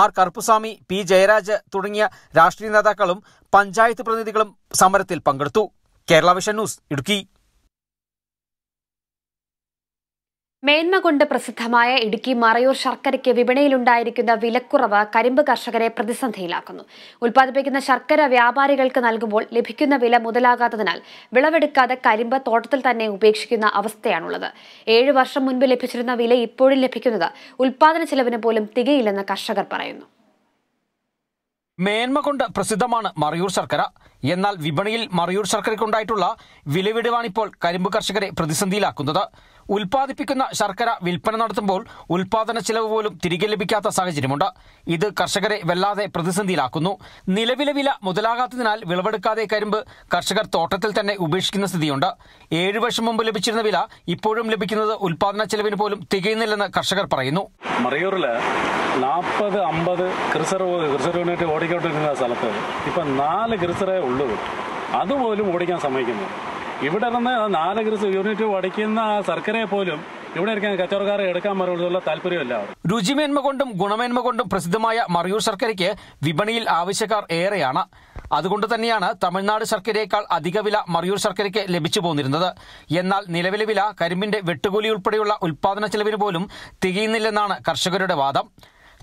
R Karuppuswamy P Jayaraj തുടങ്ങിയ രാഷ്ട്രീയ നേതാക്കളും പഞ്ചായത്ത് പ്രതിനിധികളും സമരത്തിൽ പങ്കെടുത്തു കേരള വിഷൻ ന്യൂസ് ഇടുക്കി മേന്മ കൊണ്ട് പ്രസിദ്ധമായ ഇടുക്കി മറയൂർ ശർക്കരയ്ക്ക് വിപണിയിലുണ്ടായിരിക്കുന്ന വിലക്കുറവ് കരിമ്പ് കർഷകരെ പ്രതിസന്ധിയിലാക്കുന്നു ഉൽപ്പാദിപ്പിക്കുന്ന ശർക്കര വ്യാപാരികൾക്ക് നൽകുമ്പോൾ ലഭിക്കുന്ന വില മുതലാകാത്തതിനാൽ വിളവെടുക്കാതെ കരിമ്പ് തോട്ടത്തിൽ തന്നെ ഉപേക്ഷിക്കുന്ന അവസ്ഥയാണുള്ളത് ഏഴു വർഷം മുൻപ് ലഭിച്ചിരുന്ന വില ഇപ്പോഴും ലഭിക്കുന്നത് ഉൽപ്പാദന ചെലവിന് പോലും തികയില്ലെന്ന് കർഷകർ പറയുന്നു മേന്മ കൊണ്ട് പ്രസിദ്ധമാണ് മറയൂർ ശർക്കര എന്നാൽ വിപണിയിൽ മറയൂർ ശർക്കരയ്ക്കുണ്ടായിട്ടുള്ള വിലവിടുവാണിപ്പോൾ കരിമ്പ് കർഷകരെ പ്രതിസന്ധിയിലാക്കുന്നത് ഉൽപ്പാദിപ്പിക്കുന്ന ശർക്കര വിൽപ്പന നടത്തുമ്പോൾ ഉൽപ്പാദന ചിലവ് പോലും തിരികെ ലഭിക്കാത്ത സാഹചര്യമുണ്ട് ഇത് കർഷകരെ വല്ലാതെ പ്രതിസന്ധിയിലാക്കുന്നു നിലവിലെ വില മുതലാകാത്തതിനാൽ വിളവെടുക്കാതെ കരിമ്പ് കർഷകർ തോട്ടത്തിൽ തന്നെ ഉപേക്ഷിക്കുന്ന സ്ഥിതിയുണ്ട് ഏഴു വർഷം മുമ്പ് ലഭിച്ചിരുന്ന വില ഇപ്പോഴും ലഭിക്കുന്നത് ഉൽപാദന ചെലവിന് പോലും തികയുന്നില്ലെന്ന് കർഷകർ പറയുന്നു മറയൂരിൽ നാൽപ്പത് അമ്പത് ഓടിക്കൊണ്ടിരുന്ന സ്ഥലത്ത് ഇപ്പൊ നാല് ഗ്രിസറേ ഉള്ളൂ അതുപോലും ഓടിക്കാൻ സമ്മതിക്കുന്നു ഇവിടെ നിന്ന് നാല് ഗ്രിസ് യൂണിറ്റ് ആ സർക്കരയെ പോലും ഇവിടെ കച്ചവടക്കാരെ എടുക്കാൻ മറുപടിയുള്ള താല്പര്യമില്ല രുചിമേന്മ കൊണ്ടും ഗുണമേന്മ കൊണ്ടും പ്രസിദ്ധമായ മറിയൂർ ശർക്കരയ്ക്ക് വിപണിയിൽ ആവശ്യക്കാർ ഏറെയാണ് അതുകൊണ്ട് തന്നെയാണ് തമിഴ്നാട് ശർക്കരയേക്കാൾ അധിക വില മറിയൂർ ശർക്കരയ്ക്ക് ലഭിച്ചു പോന്നിരുന്നത് എന്നാൽ നിലവിലെ വില കരിമ്പിന്റെ വെട്ടുകൂലി ഉൾപ്പെടെയുള്ള ഉൽപാദന ചെലവിന് പോലും തികയുന്നില്ലെന്നാണ് കർഷകരുടെ വാദം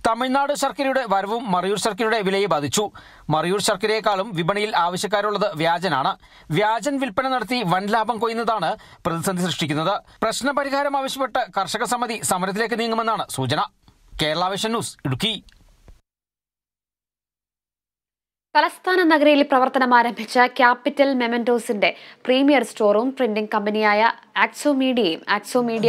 തമിഴ്നാട് ശർക്കരയുടെ വരവും മറയൂർ ശർക്കരയുടെ വിലയെ ബാധിച്ചു മറയൂർ ശർക്കരയെക്കാളും വിപണിയിൽ ആവശ്യക്കാരുള്ളത് വ്യാജനാണ് വ്യാജൻ വിൽപ്പന നടത്തി വൻ ലാഭം കൊയ്യുന്നതാണ് പ്രതിസന്ധി സൃഷ്ടിക്കുന്നത് പ്രശ്നപരിഹാരം ആവശ്യപ്പെട്ട് കർഷക സമിതി സമരത്തിലേക്ക് നീങ്ങുമെന്നാണ് സൂചന കേരള വിഷൻ ന്യൂസ് ഇടുക്കി തലസ്ഥാന നഗരിയിൽ പ്രവർത്തനം ആരംഭിച്ച ക്യാപിറ്റൽ മെമൻറ്റോസിന്റെ പ്രീമിയർ സ്റ്റോറും പ്രിന്റിംഗ് കമ്പനിയായ ആക്സോ മീഡിയയും ആക്സോ മീഡിയ